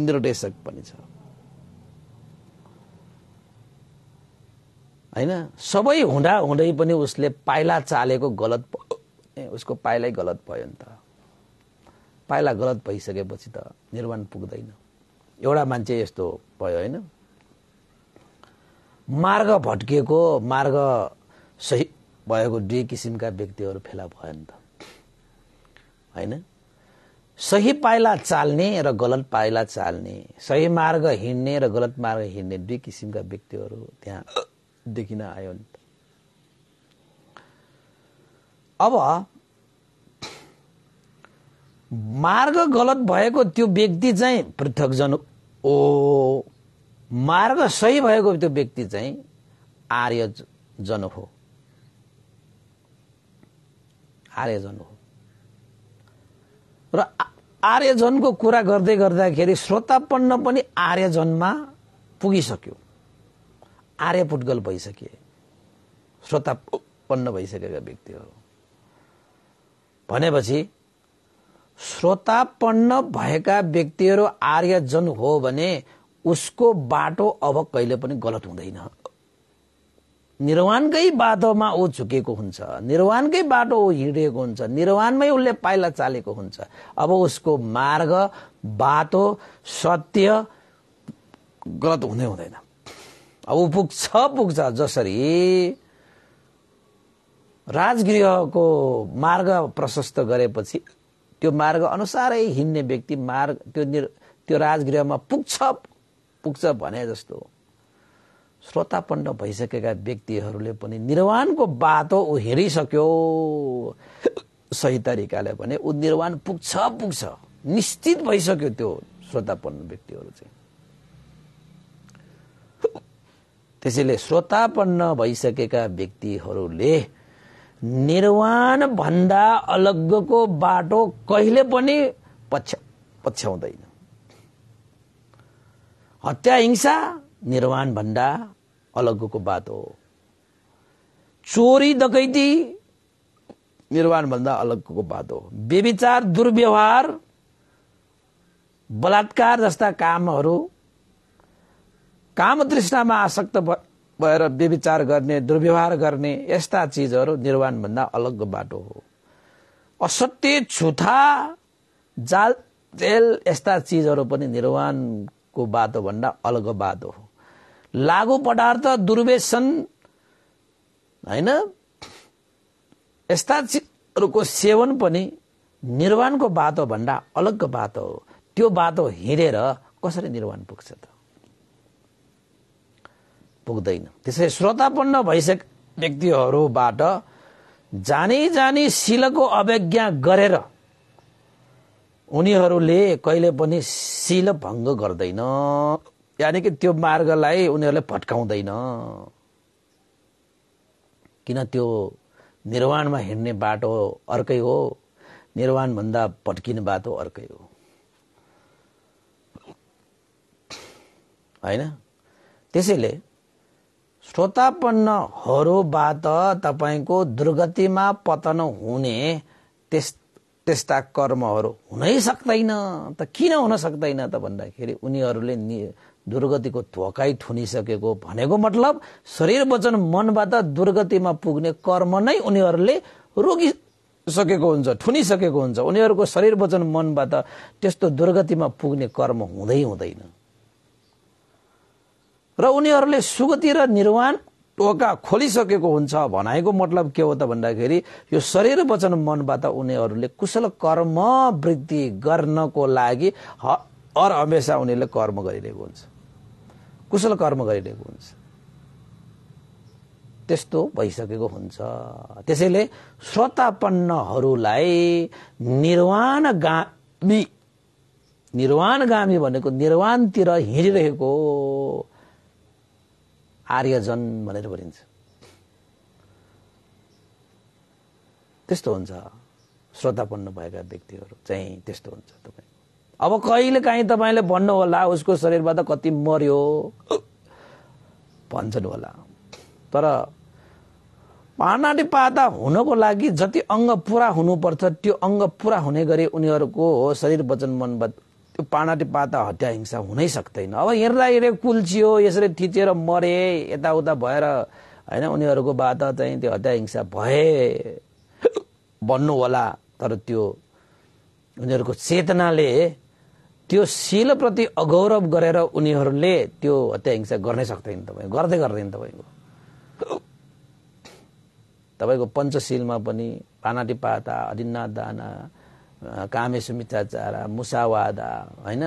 निर्देशक पनि छ होइन सबै हुँदा हुँदै पनि उसले पाइला चालेको गलत उसको पाइलै गलत भयो नि त पाइला गलत भइसकेपछि त निर्वाण पुग्दैन एउटा मान्छे यस्तो भयो होइन मार्ग भट्किएको मार्ग सही भएको दुई किसिमका व्यक्तिहरू फेला भयो नि त होइन सही पाइला चाल्ने र गलत पाइला चाल्ने सही मार्ग हिँड्ने र गलत मार्ग हिँड्ने दुई किसिमका व्यक्तिहरू त्यहाँ देखिन आयो नि त अब मार्ग गलत भएको त्यो व्यक्ति चाहिँ पृथक पृथकजन ओ मार्ग सही भएको त्यो व्यक्ति चाहिँ आर्यजन हो आर्यजन हो र आर्यजनको कुरा गर्दै गर्दाखेरि श्रोतापन्न पनि आर्यजनमा पुगिसक्यो आर्य आर्यपुटगल भइसके श्रोतापन्न भइसकेका व्यक्ति हो भनेपछि श्रोतापन्न भएका व्यक्तिहरू आर्यजन हो भने उसको बाटो अब कहिले पनि गलत हुँदैन निर्वाणकै बाटोमा ऊ झुकेको हुन्छ निर्वाणकै बाटो ऊ हिँडेको हुन्छ निर्वाणमै उसले पाइला चालेको हुन्छ अब उसको मार्ग बाटो सत्य गलत हुँदै हुँदैन अब ऊ पुग्छ पुग्छ जसरी राजगृहको मार्ग प्रशस्त गरेपछि त्यो मार्ग अनुसारै हिँड्ने व्यक्ति मार्ग त्यो निर त्यो राजगृहमा पुग्छ पुग्छ भने जस्तो श्रोतापन्न भइसकेका व्यक्तिहरूले पनि निर्वाणको बाटो ऊ हेरिसक्यो सही तरिकाले भने ऊ निर्वाण पुग्छ पुग्छ निश्चित भइसक्यो त्यो श्रोतापन्न व्यक्तिहरू चाहिँ त्यसैले श्रोतापन्न भइसकेका व्यक्तिहरूले निर्वाण भन्दा अलग्गको बाटो कहिले पनि पछ्याउँदैन हत्या हिंसा निर्वाण भन्दा अलग्गको बाटो चोरी डकैती निर्वाण भन्दा अलग्गको बाटो बेविचार दुर्व्यवहार बलात्कार जस्ता कामहरू काम दृष्टामा आसक्त भएर व्यविचार गर्ने दुर्व्यवहार गर्ने यस्ता चिजहरू निर्वाणभन्दा अलग बाटो हो असत्य छुथा जाल जेल यस्ता चिजहरू पनि निर्वाणको बाटोभन्दा अलग बाटो हो लागु पदार्थ दुर्वेसन होइन यस्ता चिजहरूको सेवन पनि निर्वाणको बाटोभन्दा अलग बाटो हो त्यो बाटो हिँडेर कसरी निर्वाण पुग्छ त पुग्दैन त्यसै श्रोतापन्न भइसक व्यक्तिहरूबाट जानी जानी शिलको अवज्ञा गरेर उनीहरूले कहिले पनि शिल भङ्ग गर्दैन यानि कि त्यो मार्गलाई उनीहरूले भट्काउँदैन किन त्यो निर्वाणमा हिँड्ने बाटो अर्कै हो निर्वाणभन्दा भट्किने बाटो अर्कै हो होइन त्यसैले श्रोतापन्नहरूबाट तपाईँको दुर्गतिमा पतन हुने त्यस त्यस्ता कर्महरू हुनै सक्दैन त किन हुन सक्दैन त भन्दाखेरि उनीहरूले नि दुर्गतिको धोकाइ थुनिसकेको भनेको मतलब शरीर वचन मनबाट दुर्गतिमा पुग्ने कर्म नै उनीहरूले रोकिसकेको हुन्छ ठुनिसकेको हुन्छ उनीहरूको शरीर वचन मनबाट त्यस्तो दुर्गतिमा पुग्ने कर्म हुँदै हुँदैन र उनीहरूले सुगति र निर्वाण टोका खोलिसकेको हुन्छ भनाइको मतलब के हो त भन्दाखेरि यो शरीर वचन मनबाट उनीहरूले कुशल कर्म वृद्धि गर्नको लागि हर हमेसा उनीहरूले कर्म गरिरहेको हुन्छ कुशल कर्म गरिरहेको हुन्छ त्यस्तो भइसकेको हुन्छ त्यसैले श्रोतापन्नहरूलाई निर्वाणगामी निर्वाणगामी भनेको निर्वाणतिर हिँडिरहेको आर्यजन भनेर भनिन्छ त्यस्तो हुन्छ श्रोतापन्न भएका व्यक्तिहरू चाहिँ त्यस्तो हुन्छ तपाईँ अब कहिले काहीँ तपाईँले भन्नु होला उसको त कति मर्यो भन्छन् होला तर पानाटी पाता हुनको लागि जति अङ्ग पुरा हुनुपर्छ त्यो अङ्ग पुरा हुने गरी उनीहरूको शरीर वचन मन त्यो पाणाटिपाता हत्या हिंसा हुनै सक्दैन अब हिँड्दा हिँडेर कुल्चियो यसरी थिचेर मरे यताउता भएर होइन उनीहरूको उनीहरूकोबाट चाहिँ त्यो हत्या हिंसा भए भन्नु होला तर त्यो उनीहरूको चेतनाले त्यो शिलप्रति अगौरव गरेर उनीहरूले त्यो हत्या हिंसा गर्नै सक्दैन तपाईँ गर्दै गर्दैन तपाईँको तपाईँको पञ्चशीलमा पनि पानाटी पाता अदिन्नाथ दाना कामे सुमिताचारा मुसावादा होइन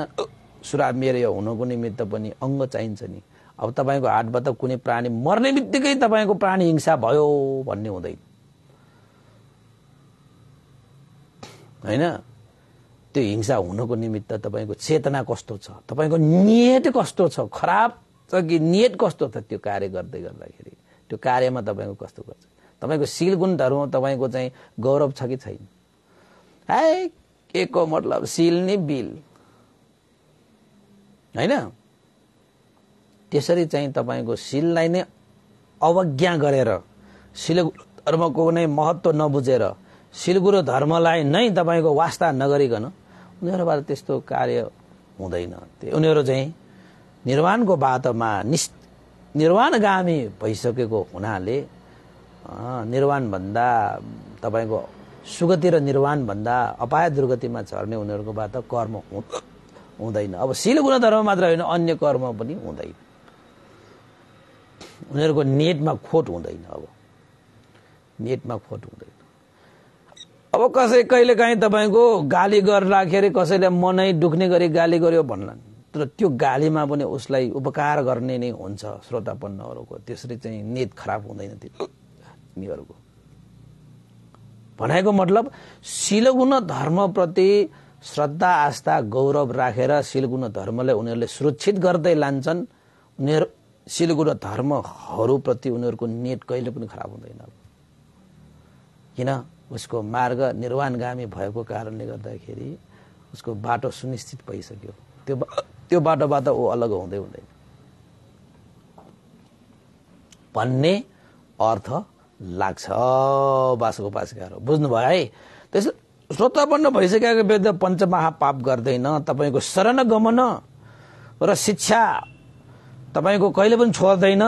सुराब मेरो हुनुको निमित्त पनि अङ्ग चाहिन्छ नि अब तपाईँको हाटबाट कुनै प्राणी मर्ने बित्तिकै तपाईँको प्राणी हिंसा भयो भन्ने हुँदैन होइन त्यो हिंसा हुनुको निमित्त तपाईँको चेतना कस्तो छ तपाईँको नियत कस्तो छ खराब छ कि नियत कस्तो छ त्यो कार्य गर्दै गर्दाखेरि त्यो कार्यमा तपाईँको कस्तो गर्छ तपाईँको शिलगुणहरूमा धर्म तपाईँको चाहिँ गौरव छ कि छैन है के को मतलब सिल्ने बिल होइन त्यसरी चाहिँ तपाईँको सिललाई नै अवज्ञा गरेर सिलगुरु धर्मको नै महत्त्व नबुझेर सिलगुरु धर्मलाई नै तपाईँको वास्ता नगरिकन उनीहरूबाट त्यस्तो कार्य हुँदैन त्यो उनीहरू चाहिँ निर्वाणको बाटोमा निस् निर्वाणगामी भइसकेको हुनाले निर्वाणभन्दा तपाईँको सुगति र भन्दा अपाय दुर्गतिमा झर्ने उनीहरूको उनीहरूकोबाट कर्म हुँदैन अब गुण धर्म मात्र होइन अन्य कर्म पनि हुँदैन उनीहरूको नेटमा खोट हुँदैन अब नेटमा खोट हुँदैन अब कसै कहिले काहीँ तपाईँको गाली गर्दाखेरि कसैले मनै दुख्ने गरी गाली गर्यो भन्लान् तर त्यो गालीमा पनि उसलाई उपकार गर्ने नै हुन्छ श्रोतापन्नहरूको त्यसरी चाहिँ नेट खराब हुँदैन तिनीहरूको भनेको मतलब सिलगुण धर्मप्रति श्रद्धा आस्था गौरव राखेर सिलगुण धर्मलाई उनीहरूले सुरक्षित गर्दै लान्छन् उनीहरू सिलगुण धर्महरूप्रति उनीहरूको नेट कहिले पनि खराब हुँदैन किन उसको मार्ग निर्वाणगामी भएको कारणले गर्दाखेरि उसको बाटो सुनिश्चित भइसक्यो त्यो त्यो बाटोबाट ऊ अलग हुँदै हुँदैन भन्ने अर्थ लाग्छ बासुको बुझ्नु बुझ्नुभयो है त्यस श्रोतापन्न भइसकेको पञ्चमहा पाप गर्दैन तपाईँको शरण गमन र शिक्षा तपाईँको कहिले पनि छोड्दैन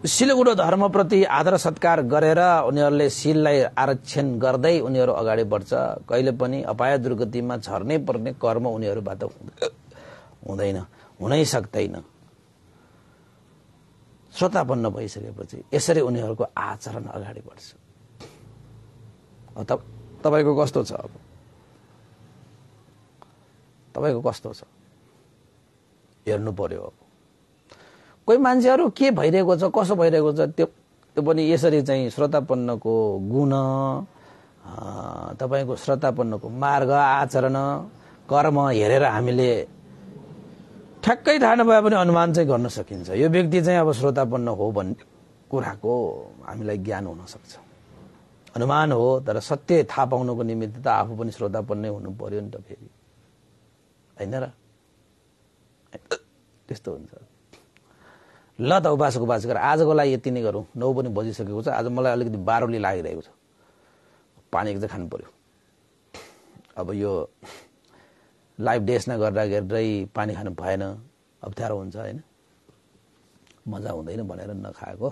सिलगुडो धर्मप्रति आदर सत्कार गरेर उनीहरूले शिललाई आरक्षण गर्दै उनीहरू अगाडि बढ्छ कहिले पनि अपाय दुर्गतिमा झर्नै पर्ने कर्म उनीहरूबाट हुँदैन हुनै सक्दैन श्रोतापन्न भइसकेपछि यसरी उनीहरूको आचरण अगाडि बढ्छ तपाईँको कस्तो छ अब तपाईँको कस्तो छ हेर्नु पर्यो अब कोही मान्छेहरू के भइरहेको छ कसो भइरहेको छ त्यो त्यो पनि यसरी चाहिँ श्रोतापन्नको गुण तपाईँको श्रोतापन्नको मार्ग आचरण कर्म हेरेर हामीले ठ्याक्कै थाहा नभए पनि अनुमान चाहिँ गर्न सकिन्छ यो व्यक्ति चाहिँ अब श्रोतापन्न हो भन्ने कुराको हामीलाई ज्ञान हुनसक्छ अनुमान हो तर सत्य थाहा पाउनको निमित्त त आफू पनि श्रोतापन्नै हुनु पर्यो नि त फेरि होइन र (coughs) त्यस्तो हुन्छ ल त उपास गर आजको लागि यति नै गरौँ नौ पनि बजिसकेको छ आज मलाई अलिकति बाह्रली लागिरहेको छ पानी चाहिँ खानु पर्यो अब यो लाइभ डेस्न गर्दा गर्दै पानी खानु भएन अप्ठ्यारो हुन्छ होइन मजा हुँदैन भनेर नखाएको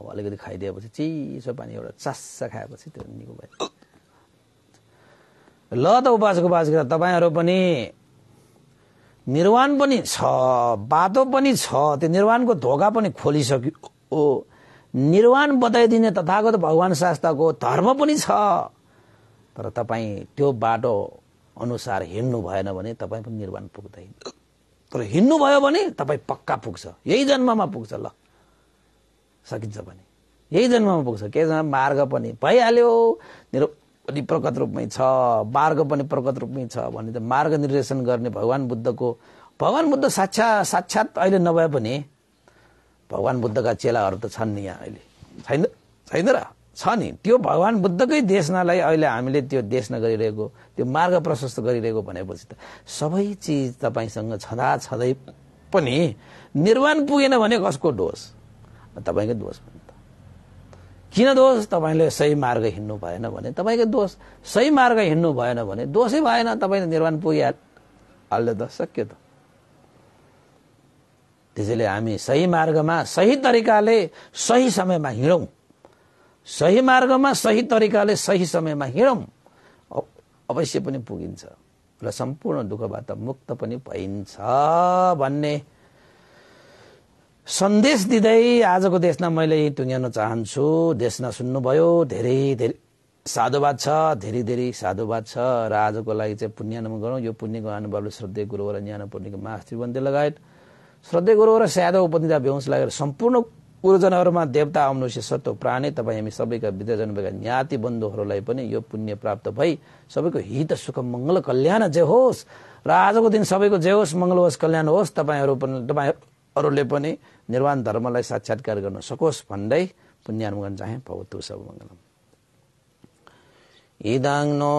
अब अलिकति खाइदिएपछि चिसो पानी एउटा चास्सा खाएपछि त्यो निको भयो ल त उपासको उपास गरेर तपाईँहरू पनि निर्वाण पनि छ बाटो पनि छ त्यो निर्वाणको धोका पनि खोलिसक्यो निर्वाण बताइदिने तथागत भगवान् शास्त्रको धर्म पनि छ तर तपाईँ त्यो बाटो अनुसार हिँड्नु भएन भने तपाईँ पनि निर्वाण पुग्दैन तर हिँड्नुभयो भने तपाईँ पक्का पुग्छ यही जन्ममा पुग्छ ल सकिन्छ भने यही जन्ममा पुग्छ के छ मार्ग पनि भइहाल्यो निर पनि प्रकट रूपमै छ मार्ग पनि प्रकट रूपमै छ भने त मार्ग निर्देशन गर्ने भगवान् बुद्धको भगवान् बुद्ध साक्षा साक्षात् अहिले नभए पनि भगवान् बुद्धका चेलाहरू त छन् नि यहाँ अहिले छैन छैन र छ नि त्यो भगवान् बुद्धकै देशनालाई अहिले हामीले त्यो देशना गरिरहेको त्यो मार्ग प्रशस्त गरिरहेको भनेपछि त सबै चिज तपाईँसँग छँदा छँदै पनि निर्वाण पुगेन भने कसको दोष तपाईँकै दोष किन दोष तपाईँले सही मार्ग हिँड्नु भएन भने तपाईँको दोष सही मार्ग हिँड्नु भएन भने दोषै भएन तपाईँले निर्माण पुगिहाल्यो त सक्यो त त्यसैले हामी सही मार्गमा सही तरिकाले सही समयमा हिँडौँ सही मार्गमा सही तरिकाले सही समयमा हिँडौँ अवश्य पनि पुगिन्छ र सम्पूर्ण दुःखबाट मुक्त पनि भइन्छ भन्ने सन्देश दिँदै आजको देशमा मैले टुङ्ग्याउन चाहन्छु देशमा सुन्नुभयो धेरै धेरै साधुवाद छ धेरै धेरै साधुवाद छ र आजको लागि चाहिँ पुण्यानम गरौँ यो पुण्यको अनुभवले श्रद्धे गुरु र ज्ञान पूर्णिको महास्त्री लगायत श्रद्धे गुरु र स्यादो उपन्दा भ्याउँस लागेर सम्पूर्ण पूर्वजनहरूमा देवता आउनुहोस् सत्व प्राणे तपाईँ हामी सबैका विद्य जन्मेका ज्ञाति बन्धुहरूलाई पनि यो पुण्य प्राप्त भई सबैको हित सुख मङ्गल कल्याण जे होस् र आजको दिन सबैको जे होस् मङ्गल होस् कल्याण होस् तपाईँहरू पनि तपाईँहरूले पनि निर्वाण धर्मलाई साक्षात्कार गर्न सकोस् भन्दै पुण्यानुगन चाहे भवतु सब मङ्गलम इदाङ नो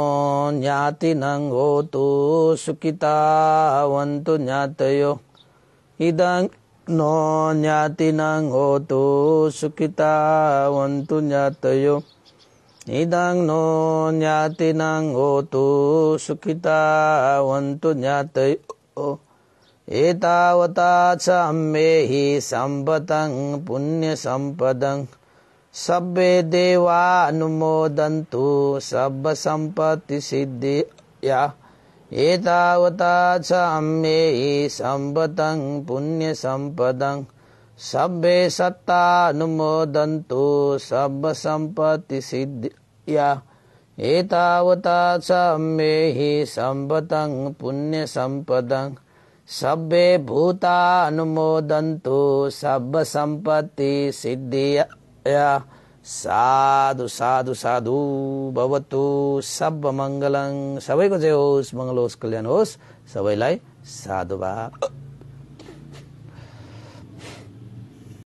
ज्ञातिनं सुकिता वन्तु ज्ञातयो इदाङ නෝ ඥාතිනං හෝතු සුඛිතා වന്തു ඥාතයෝ නිදං නෝ ඥාතිනං හෝතු සුඛිතා වന്തു ඥාතයෝ ඒතාවතා චම්මේහි සම්පතං පුඤ්ඤ සම්පදං සබ්බේ දේවා අනුමෝදන්තු සබ්බ සම්පatti සිද්ධියා ඒතාවතාච අම්මේ සම්බතං පුුණ්්‍ය සම්පදං සබ්බේ සත්තා නුමෝදන්තු සබ්බ සම්පති සිද්ධිය ඒතාවතාච අම්මේහි සම්බතං පුුණ්්‍ය සම්පදං සබ්බේ භූතා අනුමෝදන්තු සබ්බ සම්පති සිද්ධිය යා साधु साधु साधु भवतु सब मङ्गलङ सबैको जे होस् मङ्गल होस् कल्याण होस् सबैलाई साधुभाव